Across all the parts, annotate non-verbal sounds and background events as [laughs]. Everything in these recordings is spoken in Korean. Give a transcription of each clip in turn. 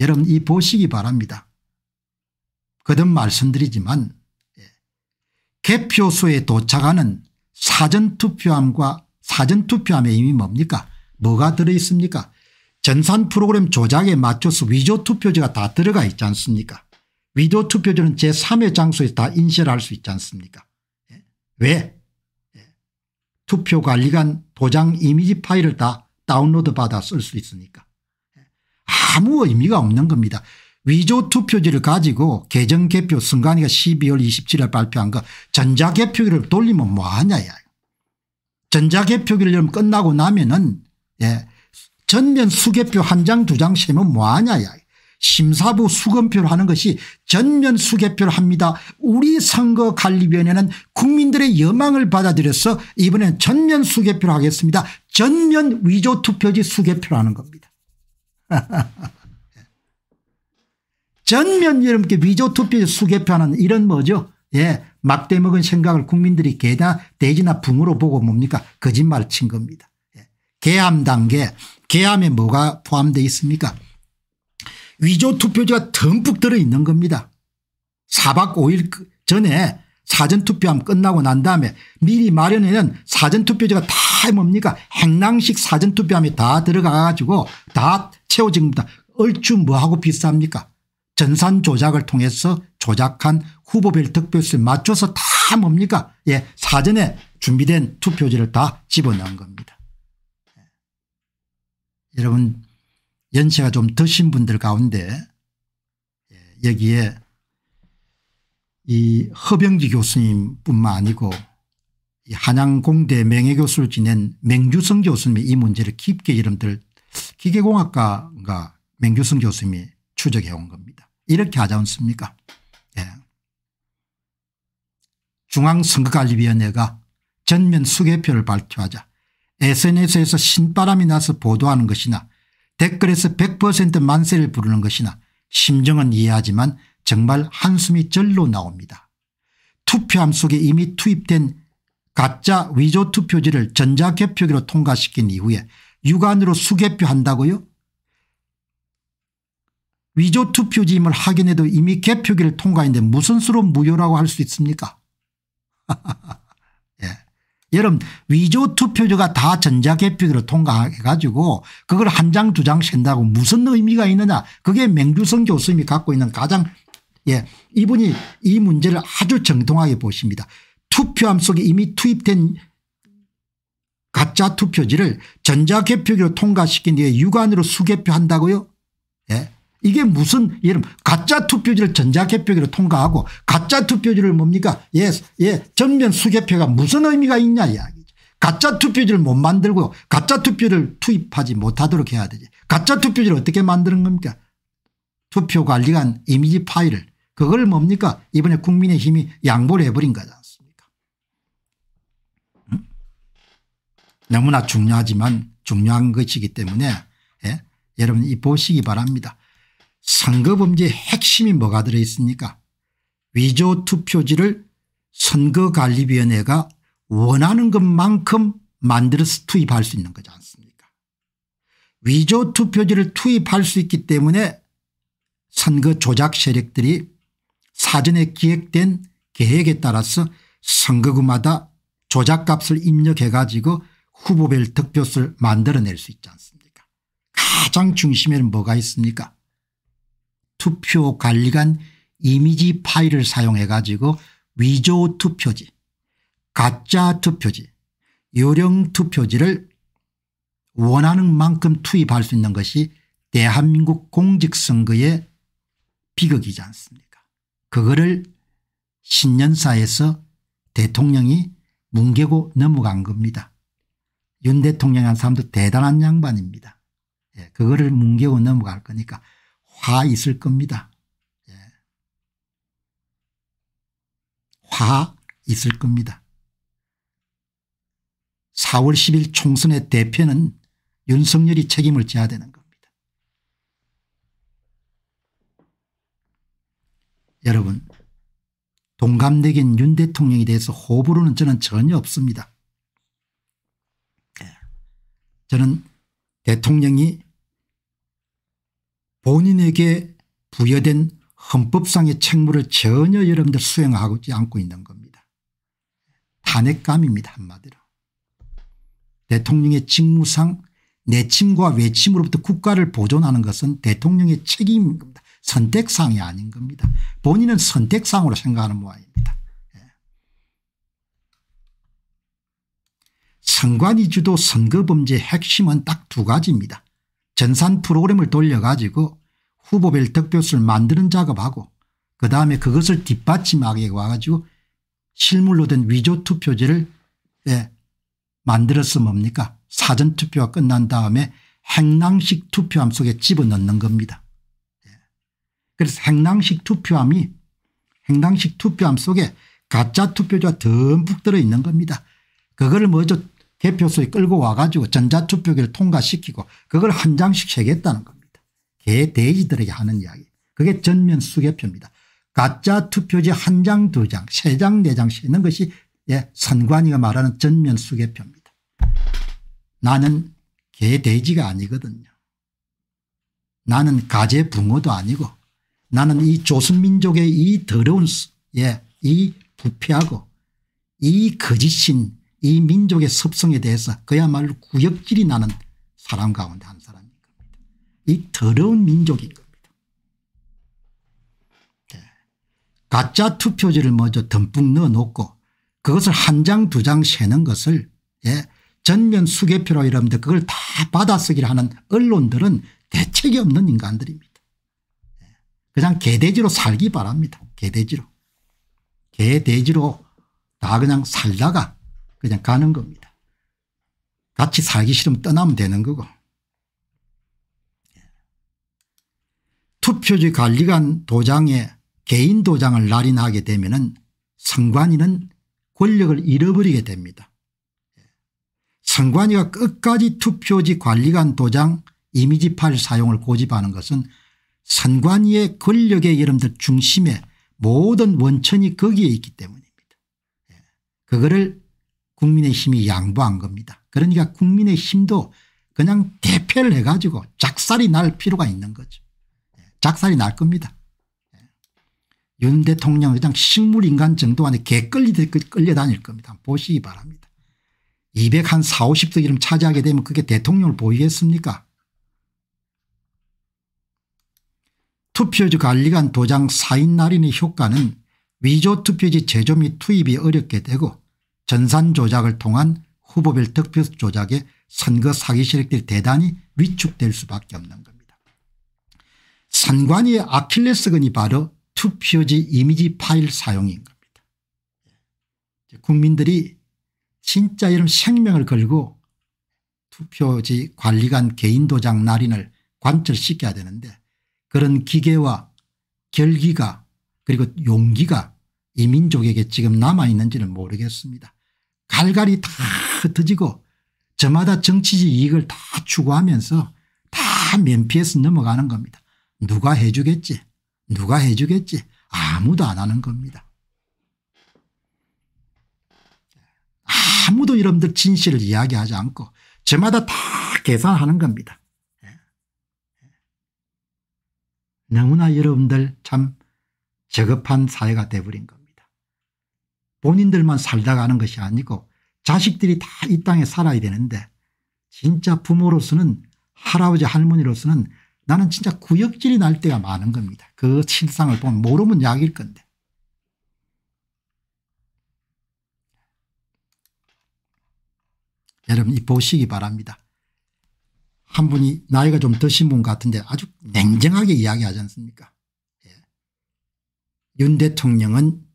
여러분 이 보시기 바랍니다. 거듭 말씀드리지만 예, 개표소에 도착하는 사전투표함과 사전투표함의 이미 뭡니까 뭐가 들어있습니까 전산 프로그램 조작에 맞춰서 위조투표지가 다 들어가 있지 않습니까 위조투표지는 제3의 장소에서 다인쇄할수 있지 않습니까 예, 왜 예, 투표관리관 도장 이미지 파일을 다 다운로드 받아 쓸 수 있으니까 아무 의미가 없는 겁니다. 위조 투표지를 가지고 개정 개표 선관위가 12월 27일 발표한 거 전자개표기를 돌리면 뭐하냐 야. 전자개표기를 끝나고 나면은 예 전면 수개표 한 장 두장 세면 뭐하냐 야. 심사부 수검표를 하는 것이 전면 수개표를 합니다. 우리 선거관리위원회는 국민들의 여망을 받아들여서 이번엔 전면 수개표를 하겠습니다. 전면 위조 투표지 수개표를 는 겁니다. [laughs] 전면 여러분께 위조투표 수개표하는 이런 뭐죠 예 막대먹은 생각을 국민들이 개나 돼지나 붕으로 보고 뭡니까 거짓말 친 겁니다. 예. 개함 단계 개함에 뭐가 포함되어 있습니까 위조투표지가 듬뿍 들어있는 겁니다. 4박 5일 전에 사전투표함 끝나고 난 다음에 미리 마련해낸 사전투표지가 다다 뭡니까 행랑식 사전투표함에 다 들어가 가지고 다 채워진 겁니다. 얼추 뭐하고 비쌉니까 전산 조작을 통해서 조작한 후보별 득표수에 맞춰서 다 뭡니까 예 사전에 준비된 투표지를 다 집어넣은 겁니다. 예. 여러분 연세가 좀 드신 분들 가운데 예, 여기에 이 허병기 교수님뿐만 아니고 한양공대 명예교수를 지낸 맹주성 교수님이 이 문제를 깊게 이름들 기계공학과가 맹주성 교수님이 추적해 온 겁니다. 이렇게 하지 않습니까 예. 중앙선거관리위원회가 전면 수개표를 발표하자 SNS에서 신바람이 나서 보도하는 것이나 댓글에서 100% 만세를 부르는 것이나 심정은 이해하지만 정말 한숨이 절로 나옵니다. 투표함 속에 이미 투입된 가짜 위조 투표지를 전자개표기로 통과시킨 이후에 육안으로 수개표한다고요? 위조 투표지임을 확인해도 이미 개표기를 통과했는데 무슨 수로 무효라고 할 수 있습니까? [laughs] 예. 여러분 위조 투표지가 다 전자개표기로 통과해가지고 그걸 한 장 두장 샌다고 무슨 의미가 있느냐 그게 맹주성 교수님이 갖고 있는 가장 예 이분이 이 문제를 아주 정통하게 보십니다. 투표함 속에 이미 투입된 가짜 투표지를 전자개표기로 통과시킨 뒤에 육안으로 수개표한다고요? 예? 이게 무슨 예를 가짜 투표지를 전자개표기로 통과하고 가짜 투표지를 뭡니까 예, 예 전면 수개표가 무슨 의미가 있냐 이야기죠. 가짜 투표지를 못 만들고 가짜 투표를 투입하지 못하도록 해야 되지. 가짜 투표지를 어떻게 만드는 겁니까 투표관리관 이미지 파일을 그걸 뭡니까 이번에 국민의힘이 양보를 해버린 거다. 너무나 중요하지만 중요한 것이기 때문에 예? 여러분 이 보시기 바랍니다. 선거범죄의 핵심이 뭐가 들어있습니까 위조 투표지를 선거관리위원회가 원하는 것만큼 만들어서 투입할 수 있는 거지 않습니까 위조 투표지를 투입할 수 있기 때문에 선거 조작 세력들이 사전에 기획된 계획에 따라서 선거구마다 조작값을 입력해 가지고 후보별 득표수를 만들어낼 수 있지 않습니까 가장 중심에는 뭐가 있습니까 투표관리관 이미지 파일을 사용해 가지고 위조 투표지 가짜 투표지 요령 투표지를 원하는 만큼 투입할 수 있는 것이 대한민국 공직선거의 비극이지 않습니까 그거를 신년사에서 대통령이 뭉개고 넘어간 겁니다. 윤대통령이라 사람도 대단한 양반입니다. 예, 그거를 뭉개고 넘어갈 거니까 화 있을 겁니다. 예. 화 있을 겁니다. 4월 10일 총선의 대표는 윤석열이 책임을 져야 되는 겁니다. 여러분 동감되긴 윤 대통령에 대해서 호불호는 저는 전혀 없습니다. 저는 대통령이 본인에게 부여된 헌법상의 책무를 전혀 여러분들 수행하지 않고 있는 겁니다. 탄핵감입니다 한마디로. 대통령의 직무상 내침과 외침으로부터 국가를 보존하는 것은 대통령의 책임입니다. 선택상이 아닌 겁니다. 본인은 선택상으로 생각하는 모양입니다. 선관위주도 선거범죄 핵심은 딱 두 가지입니다. 전산 프로그램을 돌려가지고 후보별 득표수를 만드는 작업하고 그 다음에 그것을 뒷받침하게 와가지고 실물로 된 위조 투표제를 예, 만들었어 뭡니까 사전투표가 끝난 다음에 행랑식 투표함 속에 집어넣는 겁니다. 예. 그래서 행랑식 투표함이 행랑식 투표함 속에 가짜 투표자 듬뿍 들어있는 겁니다. 그거를 먼저 개표소에 끌고 와가지고 전자투표기를 통과시키고 그걸 한 장씩 세겠다는 겁니다. 개돼지들에게 하는 이야기. 그게 전면 수개표입니다. 가짜 투표지 한 장, 두 장, 세 장, 네장 세는 것이 예, 선관위가 말하는 전면 수개표입니다. 나는 개돼지가 아니거든요. 나는 가재 붕어도 아니고 나는 이 조선민족의 이 더러운 예, 이 부패하고 이 거짓신 이 민족의 습성에 대해서 그야말로 구역질이 나는 사람 가운데 한 사람인 겁니다. 이 더러운 민족인 겁니다. 네. 가짜 투표지를 먼저 듬뿍 넣어놓고 그것을 한 장 두장 세는 것을 예, 전면 수개표로 이러는데 그걸 다 받아쓰기를 하는 언론들은 대책이 없는 인간들입니다. 예. 그냥 개돼지로 살기 바랍니다. 개돼지로. 개돼지로 다 그냥 살다가 그냥 가는 겁니다. 같이 살기 싫으면 떠나면 되는 거고. 투표지 관리관 도장에 개인 도장을 날인하게 되면 선관위는 권력을 잃어버리게 됩니다. 선관위가 끝까지 투표지 관리관 도장 이미지 파일 사용을 고집하는 것은 선관위의 권력의 여러분들 중심에 모든 원천이 거기에 있기 때문입니다. 예. 그거를 국민의힘이 양보한 겁니다. 그러니까 국민의힘도 그냥 대패를 해가지고 작살이 날 필요가 있는 거죠. 예, 작살이 날 겁니다. 예. 윤 대통령 그냥 식물인간 정도 안에 개끌리듯 끌려다닐 겁니다. 보시기 바랍니다. 200 한 4, 50석 이름 차지하게 되면 그게 대통령을 보이겠습니까 투표지 관리관 도장 사인 날인의 효과는 위조 투표지 제조 및 투입이 어렵게 되고 전산 조작을 통한 후보별 득표 조작에 선거 사기 세력들이 대단히 위축될 수밖에 없는 겁니다. 선관위의 아킬레스건이 바로 투표지 이미지 파일 사용인 겁니다. 국민들이 진짜 이런 생명을 걸고 투표지 관리관 개인도장 날인을 관철시켜야 되는데 그런 기계와 결기가 그리고 용기가 이 민족에게 지금 남아있는지는 모르겠습니다. 갈갈이 다 흩어지고 저마다 정치적 이익을 다 추구하면서 다 면피해서 넘어가는 겁니다. 누가 해주겠지 누가 해주겠지 아무도 안 하는 겁니다. 아무도 여러분들 진실을 이야기하지 않고 저마다 다 계산하는 겁니다. 예. 예. 너무나 여러분들 참 저급한 사회가 돼버린 것. 본인들만 살다가는 것이 아니고 자식들이 다 이 땅에 살아야 되는데 진짜 부모로서는 할아버지 할머니로서는 나는 진짜 구역질이 날 때가 많은 겁니다. 그 실상을 보면 모르면 약일 건데. 여러분 이 보시기 바랍니다. 한 분이 나이가 좀 드신 분 같은데 아주 냉정하게 이야기하지 않습니까 예. 윤 대통령은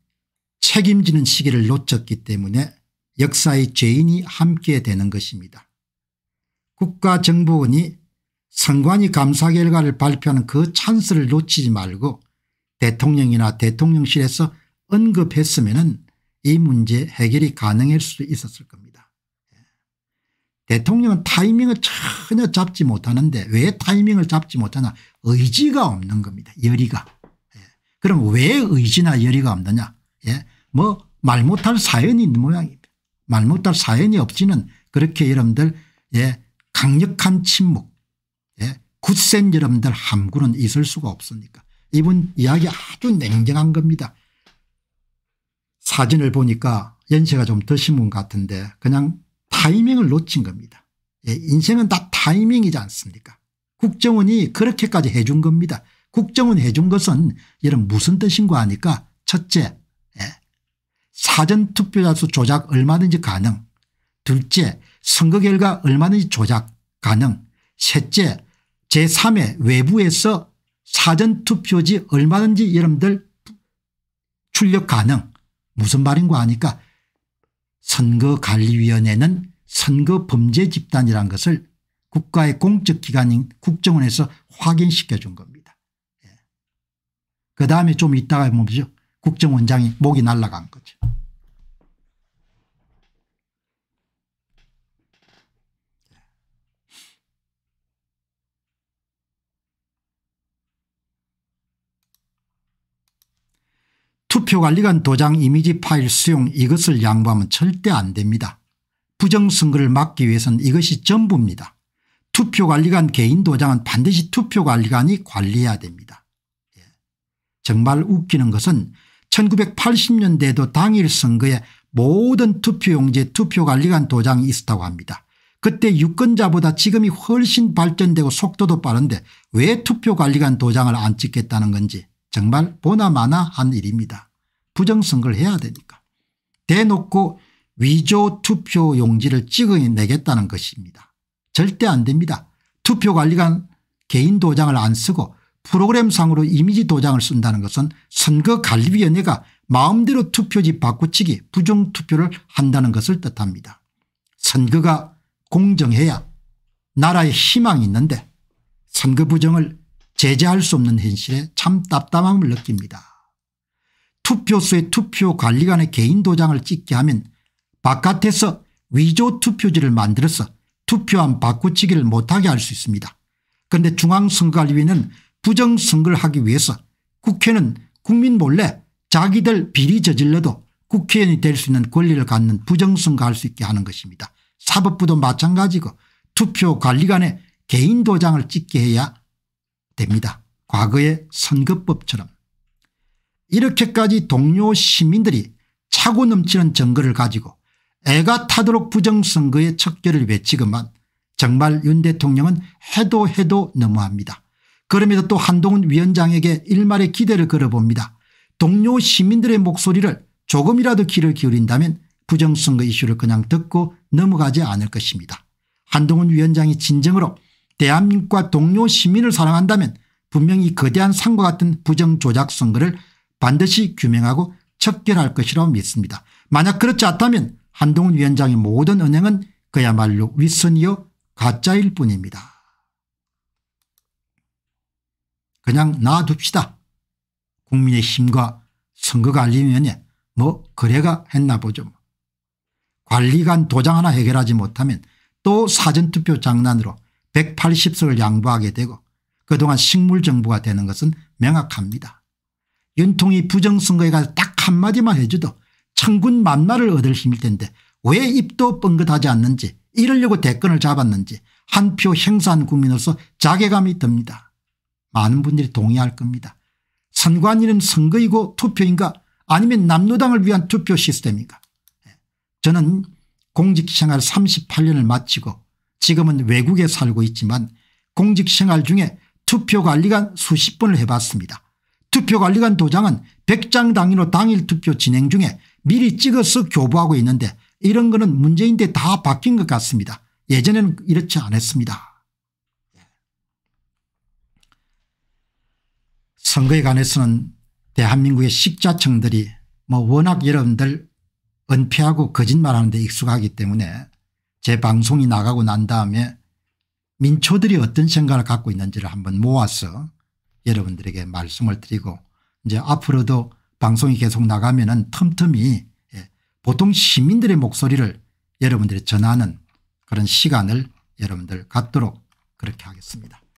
책임지는 시기를 놓쳤기 때문에 역사의 죄인이 함께 되는 것입니다. 국가정보원이 선관위 감사 결과를 발표하는 그 찬스를 놓치지 말고 대통령이나 대통령실에서 언급했으면 이 문제 해결이 가능할 수도 있었을 겁니다. 예. 대통령은 타이밍을 전혀 잡지 못하는데 왜 타이밍을 잡지 못하냐 의지가 없는 겁니다. 열의가. 예. 그럼 왜 의지나 열의가 없느냐 예? 뭐말 못할 사연이 있는 모양입니다. 말 못할 사연이 없지는 그렇게 여러분들 예 강력한 침묵 예 굳센 여러분들 함구는 있을 수가 없으니까 이분 이야기 아주 냉정한 겁니다. 사진을 보니까 연세가 좀 드신 분 같은데 그냥 타이밍을 놓친 겁니다. 예, 인생은 다 타이밍이지 않습니까 국정원이 그렇게까지 해준 겁니다. 국정원 해준 것은 이런 무슨 뜻인가 하니까 첫째 사전투표자수 조작 얼마든지 가능. 둘째 선거 결과 얼마든지 조작 가능. 셋째 제3의 외부에서 사전투표지 얼마든지 여러분들 출력 가능. 무슨 말인 거하니까 선거관리위원회는 선거범죄집단이라는 것을 국가의 공적기관인 국정원에서 확인시켜 준 겁니다. 예. 그 다음에 좀 이따가 보죠. 국정원장이 목이 날라간 거죠. 투표관리관 도장 이미지 파일 수용 이것을 양보하면 절대 안 됩니다. 부정선거를 막기 위해선 이것이 전부입니다. 투표관리관 개인 도장은 반드시 투표관리관이 관리해야 됩니다. 예. 정말 웃기는 것은 1980년대에도 당일 선거에 모든 투표용지에 투표관리관 도장이 있었다고 합니다. 그때 유권자보다 지금이 훨씬 발전되고 속도도 빠른데 왜 투표관리관 도장을 안 찍겠다는 건지 정말 보나마나 한 일입니다. 부정선거를 해야 되니까 대놓고 위조 투표 용지를 찍어내겠다는 것입니다. 절대 안 됩니다. 투표관리관 개인 도장을 안 쓰고 프로그램상으로 이미지 도장을 쓴다는 것은 선거관리위원회가 마음대로 투표지 바꾸치기 부정투표를 한다는 것을 뜻합니다. 선거가 공정해야 나라의 희망이 있는데 선거 부정을 제재할 수 없는 현실에 참 답답함을 느낍니다. 투표소의 투표 관리관의 개인 도장을 찍게 하면 바깥에서 위조 투표지를 만들어서 투표함 바꿔치기를 못하게 할 수 있습니다. 그런데 중앙선거관리위는 부정선거를 하기 위해서 국회는 국민 몰래 자기들 비리 저질러도 국회의원이 될 수 있는 권리를 갖는 부정선거할 수 있게 하는 것입니다. 사법부도 마찬가지고 투표관리관의 개인 도장을 찍게 해야 됩니다. 과거의 선거법처럼. 이렇게까지 동료 시민들이 차고 넘치는 증거를 가지고 애가 타도록 부정선거의 척결을 외치건만 정말 윤 대통령은 해도 해도 너무합니다. 그럼에도 또 한동훈 위원장에게 일말의 기대를 걸어봅니다. 동료 시민들의 목소리를 조금이라도 귀를 기울인다면 부정선거 이슈를 그냥 듣고 넘어가지 않을 것입니다. 한동훈 위원장이 진정으로 대한민국과 동료 시민을 사랑한다면 분명히 거대한 상과 같은 부정조작 선거를 반드시 규명하고 척결할 것이라고 믿습니다. 만약 그렇지 않다면 한동훈 위원장의 모든 은행은 그야말로 윗선이요 가짜일 뿐입니다. 그냥 놔둡시다. 국민의 힘과 선거관리위원회 뭐 거래가 했나 보죠. 관리관 도장 하나 해결하지 못하면 또 사전투표 장난으로 180석을 양보하게 되고 그동안 식물정부가 되는 것은 명확합니다. 윤통이 부정선거에 가서 딱 한마디만 해줘도 천군 만마를 얻을 힘일 텐데 왜 입도 뻥긋하지 않는지 이러려고 대권을 잡았는지 한 표 행사한 국민으로서 자괴감이 듭니다. 많은 분들이 동의할 겁니다. 선관위는 선거이고 투표인가 아니면 남노당을 위한 투표 시스템인가 예. 저는 공직생활 38년을 마치고 지금은 외국에 살고 있지만 공직생활 중에 투표관리관 수십 번을 해봤습니다. 투표관리관 도장은 100장 단위로 당일 투표 진행 중에 미리 찍어서 교부하고 있는데 이런 거는 문재인데다 바뀐 것 같습니다. 예전에는 이렇지 않았습니다. 예. 선거에 관해서는 대한민국의 식자청들이뭐 워낙 여러분들 은폐하고 거짓말하는 데 익숙하기 때문에 제 방송이 나가고 난 다음에 민초들이 어떤 생각을 갖고 있는지를 한번 모아서 여러분들에게 말씀을 드리고 이제 앞으로도 방송이 계속 나가면 은 틈틈이 예, 보통 시민들의 목소리를 여러분들이 전하는 그런 시간을 여러분들 갖도록 그렇게 하겠습니다.